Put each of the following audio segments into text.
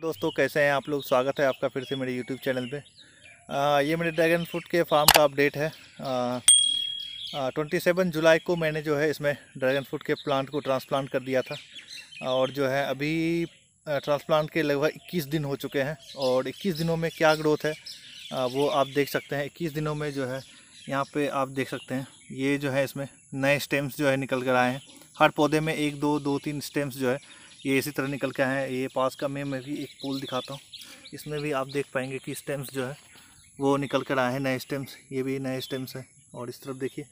दोस्तों कैसे हैं आप लोग स्वागत है आपका फिर से मेरे यूट्यूब चैनल पे ये मेरे ड्रैगन फ्रूट के फार्म का अपडेट है ट्वेंटी सेवन जुलाई को मैंने जो है इसमें ड्रैगन फ्रूट के प्लांट को ट्रांसप्लांट कर दिया था और जो है अभी ट्रांसप्लांट के लगभग 21 दिन हो चुके हैं और 21 दिनों में क्या ग्रोथ है आ, वो आप देख सकते हैं इक्कीस दिनों में जो है यहाँ पर आप देख सकते हैं ये जो है इसमें नए स्टेम्स जो है निकल कर आए हैं हर पौधे में एक दो दो तीन स्टेम्स जो है ये इसी तरह निकल के आए हैं ये पास का में मैं भी एक पुल दिखाता हूँ इसमें भी आप देख पाएंगे कि स्टेम्स जो है वो निकल कर आए हैं नए स्टेम्स ये भी नए स्टेम्स हैं और इस तरफ देखिए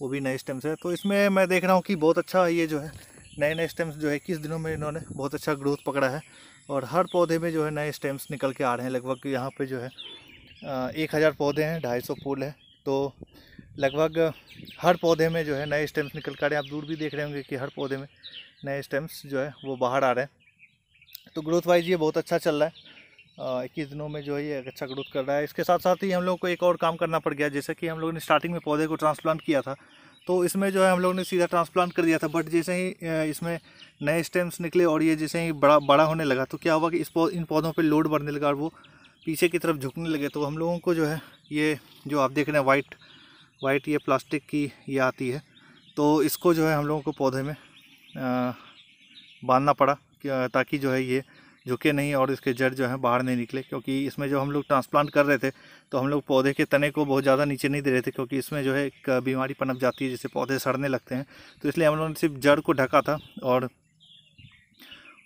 वो भी नए स्टेम्स है तो इसमें मैं देख रहा हूँ कि बहुत अच्छा ये जो है नए नए स्टेम्स जो है किस दिनों में इन्होंने बहुत अच्छा ग्रोथ पकड़ा है और हर पौधे में जो है नए स्टेम्स निकल के आ रहे हैं लगभग यहाँ पर जो है एक हज़ार पौधे हैं ढाई सौ फूल हैं तो लगभग हर पौधे में जो है नए स्टेम्स निकल कर रहे हैं आप दूर भी देख रहे होंगे कि हर पौधे में नए स्टेम्स जो है वो बाहर आ रहे हैं तो ग्रोथ वाइज ये बहुत अच्छा चल रहा है इक्कीस दिनों में जो है ये अच्छा ग्रोथ कर रहा है इसके साथ साथ ही हम लोग को एक और काम करना पड़ गया जैसे कि हम लोग ने स्टार्टिंग में पौधे को ट्रांसप्लांट किया था तो इसमें जो है हम लोग ने सीधा ट्रांसप्लांट कर दिया था बट जैसे ही इसमें नए स्टेम्स निकले और ये जैसे ही बड़ा बड़ा होने लगा तो क्या हुआ कि इस पौ, इन पौधों पर लोड बढ़ने लगा और वो पीछे की तरफ झुकने लगे तो हम लोगों को जो है ये जो आप देख रहे हैं वाइट वाइट ये प्लास्टिक की ये आती है तो इसको जो है हम लोगों को पौधे में बांधना पड़ा ताकि जो है ये झुके नहीं और इसके जड़ जो है बाहर नहीं निकले क्योंकि इसमें जो हम लोग ट्रांसप्लांट कर रहे थे तो हम लोग पौधे के तने को बहुत ज़्यादा नीचे नहीं दे रहे थे क्योंकि इसमें जो है एक बीमारी पनप जाती है जिससे पौधे सड़ने लगते हैं तो इसलिए हम लोगों ने सिर्फ जड़ को ढका था और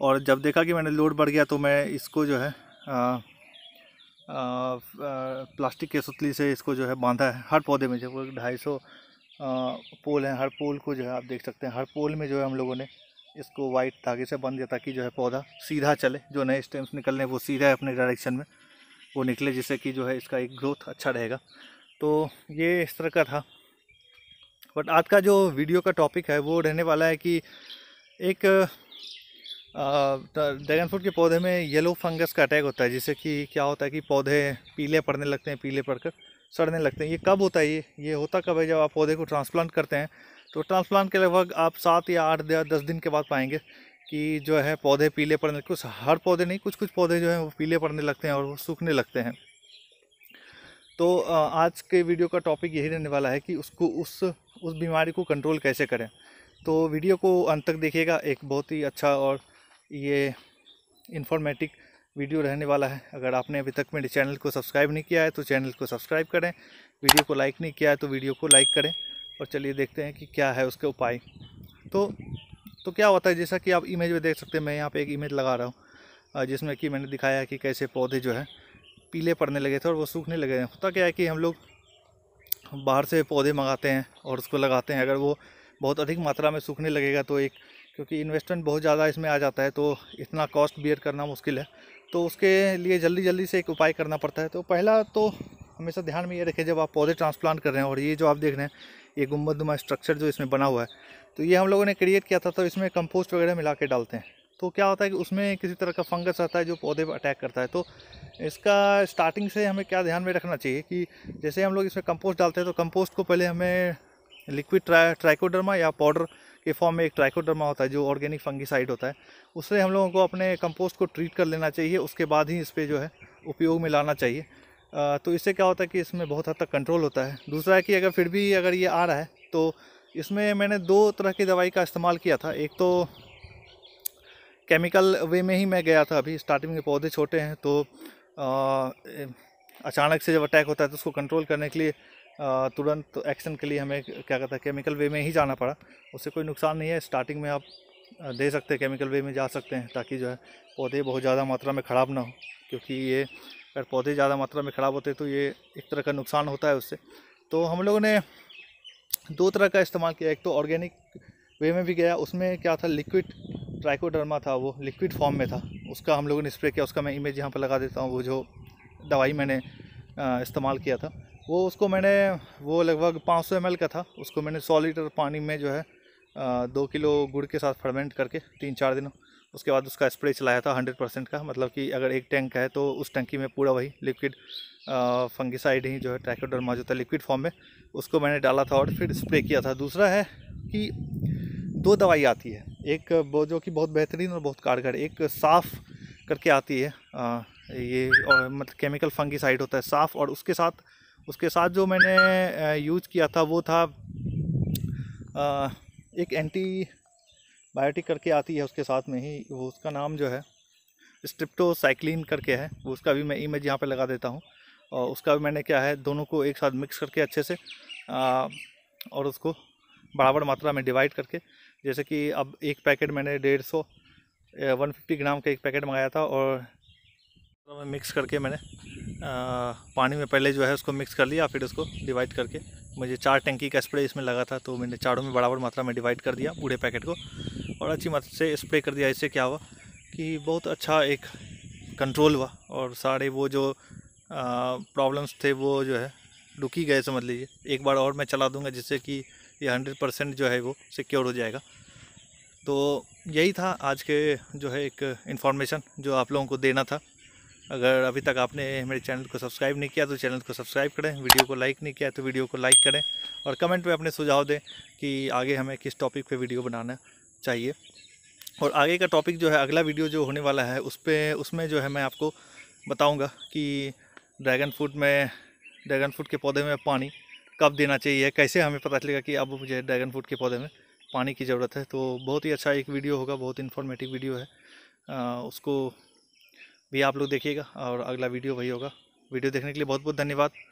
और जब देखा कि मैंने लोड बढ़ गया तो मैं इसको जो है आ, प्लास्टिक के सुतली से इसको जो है बांधा है हर पौधे में जो ढाई सौ पोल हैं हर पोल को जो है आप देख सकते हैं हर पोल में जो है हम लोगों ने इसको वाइट धागे से बांध दिया ताकि जो है पौधा सीधा चले जो नए स्टेम्स निकल रहे वो सीधा है अपने डायरेक्शन में वो निकले जिससे कि जो है इसका एक ग्रोथ अच्छा रहेगा तो ये इस तरह का था बट आज का जो वीडियो का टॉपिक है वो रहने वाला है कि एक ड्रैगन फ्रूट के पौधे में येलो फंगस का अटैक होता है जिससे कि क्या होता है कि पौधे पीले पड़ने लगते हैं पीले पड़कर सड़ने लगते हैं ये कब होता है ये ये होता कब है जब आप पौधे को ट्रांसप्लांट करते हैं तो ट्रांसप्लांट के लगभग आप सात या आठ या दस दिन के बाद पाएंगे कि जो है पौधे पीले पड़ने कुछ हर पौधे नहीं कुछ कुछ पौधे जो हैं वो पीले पड़ने लगते हैं और वो सूखने लगते हैं तो आज के वीडियो का टॉपिक यही रहने वाला है कि उसको उस उस बीमारी को कंट्रोल कैसे करें तो वीडियो को अंत तक देखिएगा एक बहुत ही अच्छा और ये इन्फॉर्मेटिक वीडियो रहने वाला है अगर आपने अभी तक मेरे चैनल को सब्सक्राइब नहीं किया है तो चैनल को सब्सक्राइब करें वीडियो को लाइक नहीं किया है तो वीडियो को लाइक करें और चलिए देखते हैं कि क्या है उसके उपाय तो तो क्या होता है जैसा कि आप इमेज में देख सकते हैं मैं यहाँ पे एक इमेज लगा रहा हूँ जिसमें कि मैंने दिखाया है कि कैसे पौधे जो है पीले पड़ने लगे थे और वो सूखने लगे हैं होता क्या है कि हम लोग बाहर से पौधे मंगाते हैं और उसको लगाते हैं अगर वो बहुत अधिक मात्रा में सूखने लगेगा तो एक क्योंकि इन्वेस्टमेंट बहुत ज़्यादा इसमें आ जाता है तो इतना कॉस्ट बियर करना मुश्किल है तो उसके लिए जल्दी जल्दी से एक उपाय करना पड़ता है तो पहला तो हमेशा ध्यान में ये रखें जब आप पौधे ट्रांसप्लांट कर रहे हैं और ये जो आप देख रहे हैं ये गुम्बदनुमा स्ट्रक्चर जो इसमें बना हुआ है तो ये हम लोगों ने क्रिएट किया था तो इसमें कंपोस्ट वगैरह मिला के डालते हैं तो क्या होता है कि उसमें किसी तरह का फंगस आता है जो पौधे पर अटैक करता है तो इसका स्टार्टिंग से हमें क्या ध्यान में रखना चाहिए कि जैसे हम लोग इसमें कंपोस्ट डालते हैं तो कंपोस्ट को पहले हमें लिक्विड ट्रा ट्राइकोडर्मा या पाउडर के फॉर्म में एक ट्राइकोडर्मा होता है जो ऑर्गेनिक फंगिसाइड होता है उससे हम लोगों को अपने कंपोस्ट को ट्रीट कर लेना चाहिए उसके बाद ही इस पर जो है उपयोग में लाना चाहिए आ, तो इससे क्या होता है कि इसमें बहुत हद तक कंट्रोल होता है दूसरा है कि अगर फिर भी अगर ये आ रहा है तो इसमें मैंने दो तरह की दवाई का इस्तेमाल किया था एक तो केमिकल वे में ही मैं गया था अभी स्टार्टिंग में पौधे छोटे हैं तो आ, अचानक से जब अटैक होता है तो उसको कंट्रोल करने के लिए तुरंत एक्शन के लिए हमें क्या कहता है केमिकल वे में ही जाना पड़ा उससे कोई नुकसान नहीं है स्टार्टिंग में आप दे सकते हैं केमिकल वे में जा सकते हैं ताकि जो है पौधे बहुत ज़्यादा मात्रा में ख़राब ना हो क्योंकि ये अगर पौधे ज़्यादा मात्रा में ख़राब होते तो ये एक तरह का नुकसान होता है उससे तो हम लोगों ने दो तरह का इस्तेमाल किया एक तो ऑर्गेनिक वे में भी गया उसमें क्या था लिक्विड ट्राइकोडर्मा था वो लिक्विड फॉर्म में था उसका हम लोगों ने स्प्रे किया उसका मैं इमेज यहाँ पर लगा देता हूँ वो जो दवाई मैंने इस्तेमाल किया था वो उसको मैंने वो लगभग 500 सौ का था उसको मैंने सौ लीटर पानी में जो है दो किलो गुड़ के साथ फर्मेंट करके तीन चार दिनों उसके बाद उसका स्प्रे चलाया था हंड्रेड परसेंट का मतलब कि अगर एक टैंक का है तो उस टंकी में पूरा वही लिक्विड फंगिसाइड ही जो है ट्रैकोडर जो था लिक्विड फॉर्म में उसको मैंने डाला था और फिर स्प्रे किया था दूसरा है कि दो दवाई आती है एक वो जो कि बहुत बेहतरीन और बहुत कारगर एक साफ़ करके आती है आ, ये और मतलब केमिकल फंगिसाइड होता है साफ़ और उसके साथ उसके साथ जो मैंने यूज किया था वो था एक एंटी बायोटिक करके आती है उसके साथ में ही वो उसका नाम जो है स्ट्रिप्टोसाइक्लिन करके है वो उसका भी मैं इमेज यहाँ पे लगा देता हूँ और उसका भी मैंने क्या है दोनों को एक साथ मिक्स करके अच्छे से और उसको बराबर मात्रा में डिवाइड करके जैसे कि अब एक पैकेट मैंने डेढ़ सौ वन फिफ्टी ग्राम का एक पैकेट मंगाया था और तो मैं मिक्स करके मैंने आ, पानी में पहले जो है उसको मिक्स कर लिया फिर उसको डिवाइड करके मुझे चार टंकी का स्प्रे इसमें लगा था तो मैंने चारों में बराबर मात्रा में डिवाइड कर दिया पूरे पैकेट को और अच्छी मात्रा से स्प्रे कर दिया इससे क्या हुआ कि बहुत अच्छा एक कंट्रोल हुआ और सारे वो जो प्रॉब्लम्स थे वो जो है रुकी गए समझ लीजिए एक बार और मैं चला दूंगा जिससे कि ये हंड्रेड परसेंट जो है वो सिक्योर हो जाएगा तो यही था आज के जो है एक इन्फॉर्मेशन जो आप लोगों को देना था अगर अभी तक आपने मेरे चैनल को सब्सक्राइब नहीं किया तो चैनल को सब्सक्राइब करें वीडियो को लाइक नहीं किया तो वीडियो को लाइक करें और कमेंट में अपने सुझाव दें कि आगे हमें किस टॉपिक पे वीडियो बनाना चाहिए और आगे का टॉपिक जो है अगला वीडियो जो होने वाला है उस पर उसमें जो है मैं आपको बताऊँगा कि ड्रैगन फ्रूट में ड्रैगन फ्रूट के पौधे में पानी कब देना चाहिए कैसे हमें पता चलेगा कि अब मुझे ड्रैगन फ्रूट के पौधे में पानी की ज़रूरत है तो बहुत ही अच्छा एक वीडियो होगा बहुत इन्फॉर्मेटिव वीडियो है आ, उसको भी आप लोग देखिएगा और अगला वीडियो वही होगा वीडियो देखने के लिए बहुत बहुत धन्यवाद